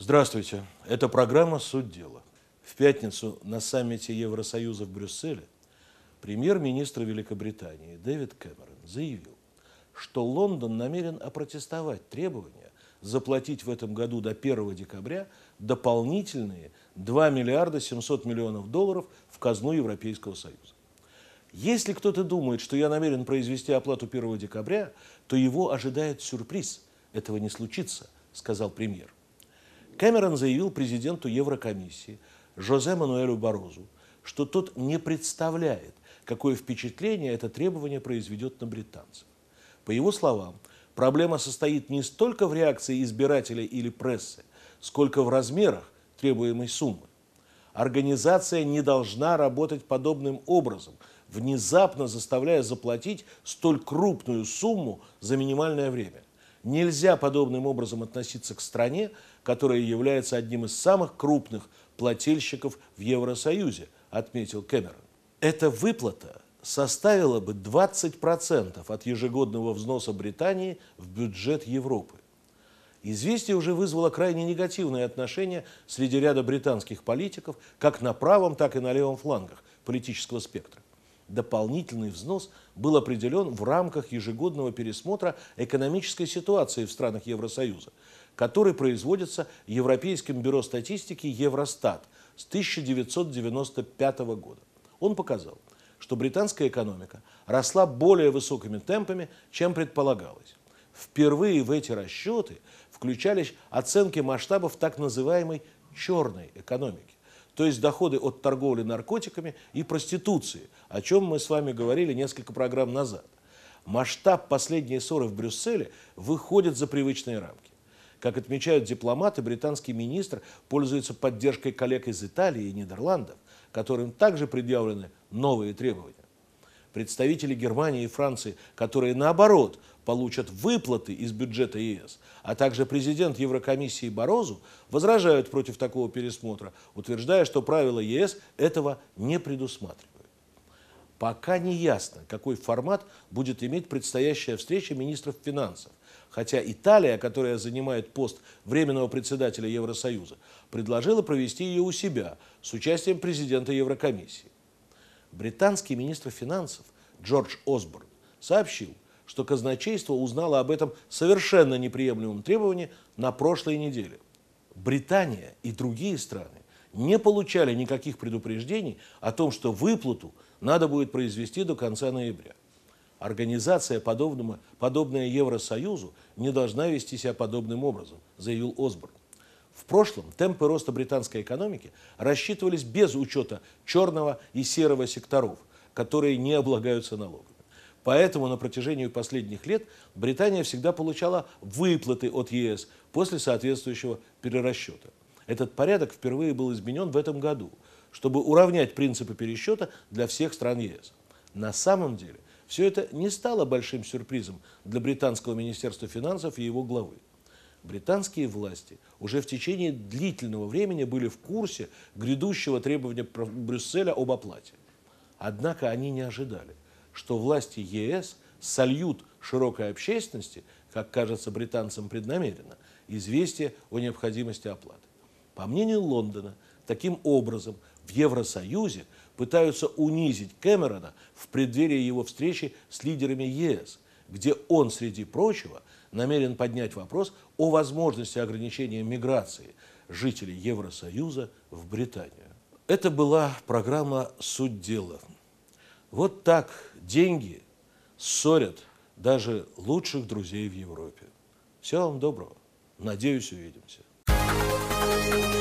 Здравствуйте. Это программа «Суть дела». В пятницу на саммите Евросоюза в Брюсселе премьер-министр Великобритании Дэвид Кэмерон заявил, что Лондон намерен опротестовать требования заплатить в этом году до 1 декабря дополнительные 2 миллиарда 700 миллионов долларов в казну Европейского Союза. Если кто-то думает, что я намерен произвести оплату 1 декабря, то его ожидает сюрприз. Этого не случится, сказал премьер. Кэмерон заявил президенту Еврокомиссии Жозе Мануэлю Барозу, что тот не представляет, какое впечатление это требование произведет на британцев. По его словам, проблема состоит не столько в реакции избирателя или прессы, сколько в размерах требуемой суммы. Организация не должна работать подобным образом, внезапно заставляя заплатить столь крупную сумму за минимальное время. Нельзя подобным образом относиться к стране, которая является одним из самых крупных плательщиков в Евросоюзе, отметил Кэмерон. Эта выплата составила бы 20% от ежегодного взноса Британии в бюджет Европы. Известие уже вызвало крайне негативное отношение среди ряда британских политиков как на правом, так и на левом флангах политического спектра дополнительный взнос был определен в рамках ежегодного пересмотра экономической ситуации в странах Евросоюза, который производится Европейским бюро статистики Евростат с 1995 года. Он показал, что британская экономика росла более высокими темпами, чем предполагалось. Впервые в эти расчеты включались оценки масштабов так называемой черной экономики то есть доходы от торговли наркотиками и проституции, о чем мы с вами говорили несколько программ назад. Масштаб последней ссоры в Брюсселе выходит за привычные рамки. Как отмечают дипломаты, британский министр пользуется поддержкой коллег из Италии и Нидерландов, которым также предъявлены новые требования представители Германии и Франции, которые наоборот получат выплаты из бюджета ЕС, а также президент Еврокомиссии Борозу, возражают против такого пересмотра, утверждая, что правила ЕС этого не предусматривают. Пока не ясно, какой формат будет иметь предстоящая встреча министров финансов, хотя Италия, которая занимает пост временного председателя Евросоюза, предложила провести ее у себя с участием президента Еврокомиссии британский министр финансов Джордж Осборн сообщил, что казначейство узнало об этом совершенно неприемлемом требовании на прошлой неделе. Британия и другие страны не получали никаких предупреждений о том, что выплату надо будет произвести до конца ноября. Организация, подобного, подобная Евросоюзу, не должна вести себя подобным образом, заявил Осборн. В прошлом темпы роста британской экономики рассчитывались без учета черного и серого секторов, которые не облагаются налогами. Поэтому на протяжении последних лет Британия всегда получала выплаты от ЕС после соответствующего перерасчета. Этот порядок впервые был изменен в этом году, чтобы уравнять принципы пересчета для всех стран ЕС. На самом деле все это не стало большим сюрпризом для британского министерства финансов и его главы британские власти уже в течение длительного времени были в курсе грядущего требования Брюсселя об оплате. Однако они не ожидали, что власти ЕС сольют широкой общественности, как кажется британцам преднамеренно, известие о необходимости оплаты. По мнению Лондона, таким образом в Евросоюзе пытаются унизить Кэмерона в преддверии его встречи с лидерами ЕС, где он, среди прочего, – намерен поднять вопрос о возможности ограничения миграции жителей Евросоюза в Британию. Это была программа «Суть дела». Вот так деньги ссорят даже лучших друзей в Европе. Всего вам доброго. Надеюсь, увидимся. thank you